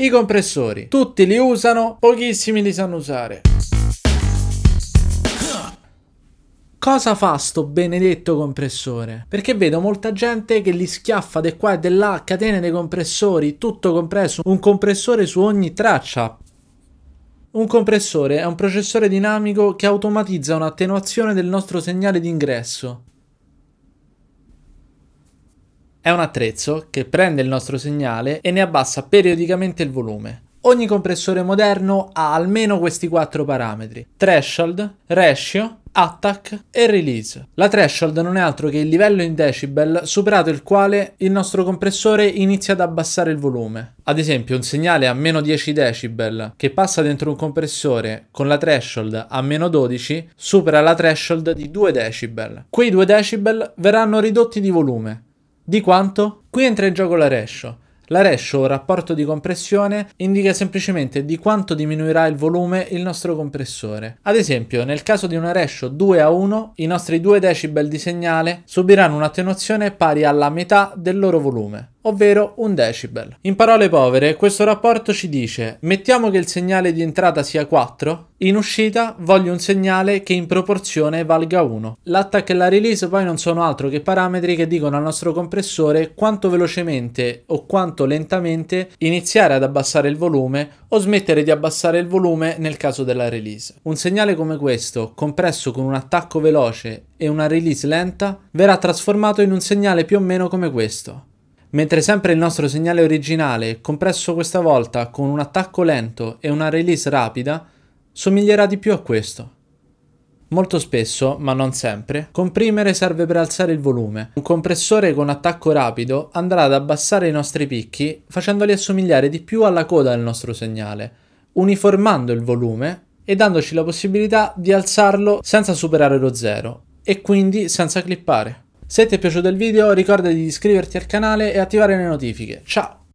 I compressori, tutti li usano, pochissimi li sanno usare. Cosa fa sto benedetto compressore? Perché vedo molta gente che li schiaffa di qua e di là, catene dei compressori, tutto compresso, un compressore su ogni traccia. Un compressore è un processore dinamico che automatizza un'attenuazione del nostro segnale d'ingresso. È un attrezzo che prende il nostro segnale e ne abbassa periodicamente il volume. Ogni compressore moderno ha almeno questi quattro parametri: threshold, ratio, attack e release. La threshold non è altro che il livello in decibel superato il quale il nostro compressore inizia ad abbassare il volume. Ad esempio, un segnale a meno 10 decibel che passa dentro un compressore con la threshold a meno 12 supera la threshold di 2 decibel. Quei 2 decibel verranno ridotti di volume di quanto? Qui entra in gioco la ratio. La ratio, o rapporto di compressione, indica semplicemente di quanto diminuirà il volume il nostro compressore. Ad esempio, nel caso di una ratio 2 a 1, i nostri 2 decibel di segnale subiranno un'attenuazione pari alla metà del loro volume ovvero un decibel. In parole povere, questo rapporto ci dice mettiamo che il segnale di entrata sia 4, in uscita voglio un segnale che in proporzione valga 1. L'attack e la release poi non sono altro che parametri che dicono al nostro compressore quanto velocemente o quanto lentamente iniziare ad abbassare il volume o smettere di abbassare il volume nel caso della release. Un segnale come questo, compresso con un attacco veloce e una release lenta, verrà trasformato in un segnale più o meno come questo. Mentre sempre il nostro segnale originale, compresso questa volta con un attacco lento e una release rapida, somiglierà di più a questo. Molto spesso, ma non sempre, comprimere serve per alzare il volume. Un compressore con attacco rapido andrà ad abbassare i nostri picchi facendoli assomigliare di più alla coda del nostro segnale, uniformando il volume e dandoci la possibilità di alzarlo senza superare lo zero e quindi senza clippare. Se ti è piaciuto il video ricorda di iscriverti al canale e attivare le notifiche. Ciao!